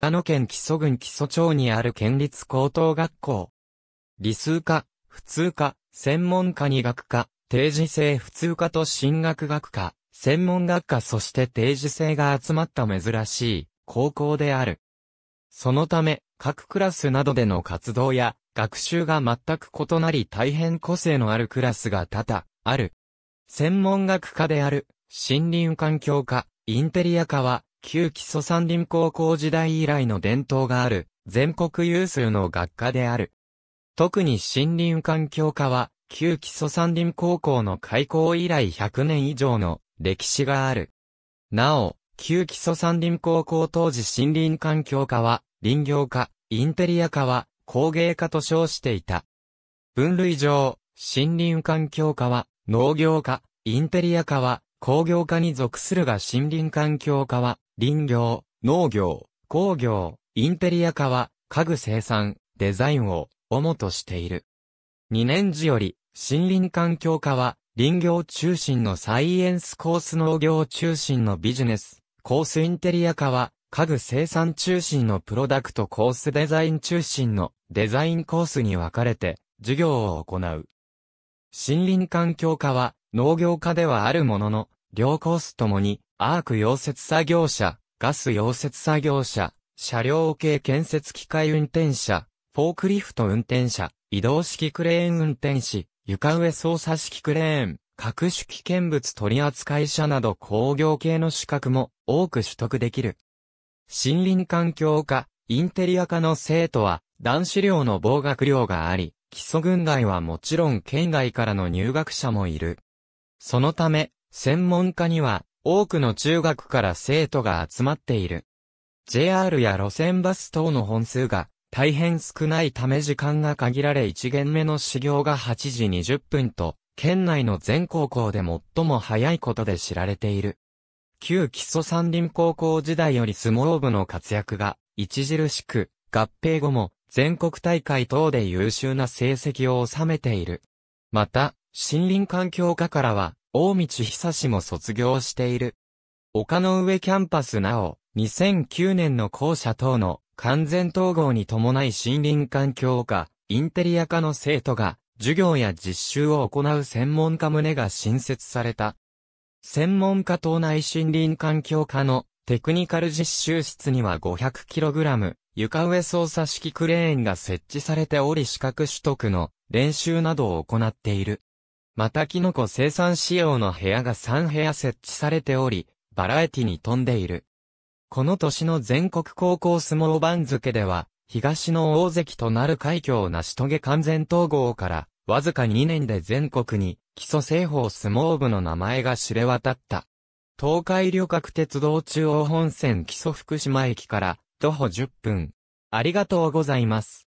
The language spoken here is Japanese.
長野県木曽郡木曽町にある県立高等学校。理数科、普通科、専門科に学科、定時制普通科と進学学科、専門学科そして定時制が集まった珍しい高校である。そのため、各クラスなどでの活動や学習が全く異なり大変個性のあるクラスが多々ある。専門学科である森林環境科、インテリア科は旧基礎山林高校時代以来の伝統がある、全国有数の学科である。特に森林環境科は、旧基礎山林高校の開校以来100年以上の歴史がある。なお、旧基礎山林高校当時森林環境科は、林業科、インテリア科は、工芸科と称していた。分類上、森林環境科は、農業科、インテリア科は、工業科に属するが森林環境科は、林業、農業、工業、インテリア化は、家具生産、デザインを、主としている。2年時より、森林環境化は、林業中心のサイエンスコース農業中心のビジネス、コースインテリア化は、家具生産中心のプロダクトコースデザイン中心のデザインコースに分かれて、授業を行う。森林環境化は、農業化ではあるものの、両コースともに、アーク溶接作業者、ガス溶接作業者、車両系建設機械運転者、フォークリフト運転者、移動式クレーン運転士、床上操作式クレーン、各種危険物取扱者など工業系の資格も多く取得できる。森林環境科、インテリア科の生徒は男子寮の防学寮があり、基礎軍外はもちろん県外からの入学者もいる。そのため、専門家には多くの中学から生徒が集まっている。JR や路線バス等の本数が大変少ないため時間が限られ1限目の始業が8時20分と、県内の全高校で最も早いことで知られている。旧基礎山林高校時代より相撲部の活躍が著しく、合併後も全国大会等で優秀な成績を収めている。また、森林環境課からは、大道久志も卒業している。丘の上キャンパスなお、2009年の校舎等の完全統合に伴い森林環境課インテリア科の生徒が、授業や実習を行う専門家棟が新設された。専門家島内森林環境課のテクニカル実習室には 500kg 床上操作式クレーンが設置されており資格取得の練習などを行っている。またキノコ生産仕様の部屋が3部屋設置されており、バラエティに富んでいる。この年の全国高校相撲番付では、東の大関となる快挙を成し遂げ完全統合から、わずか2年で全国に、基礎製法相撲部の名前が知れ渡った。東海旅客鉄道中央本線基礎福島駅から、徒歩10分。ありがとうございます。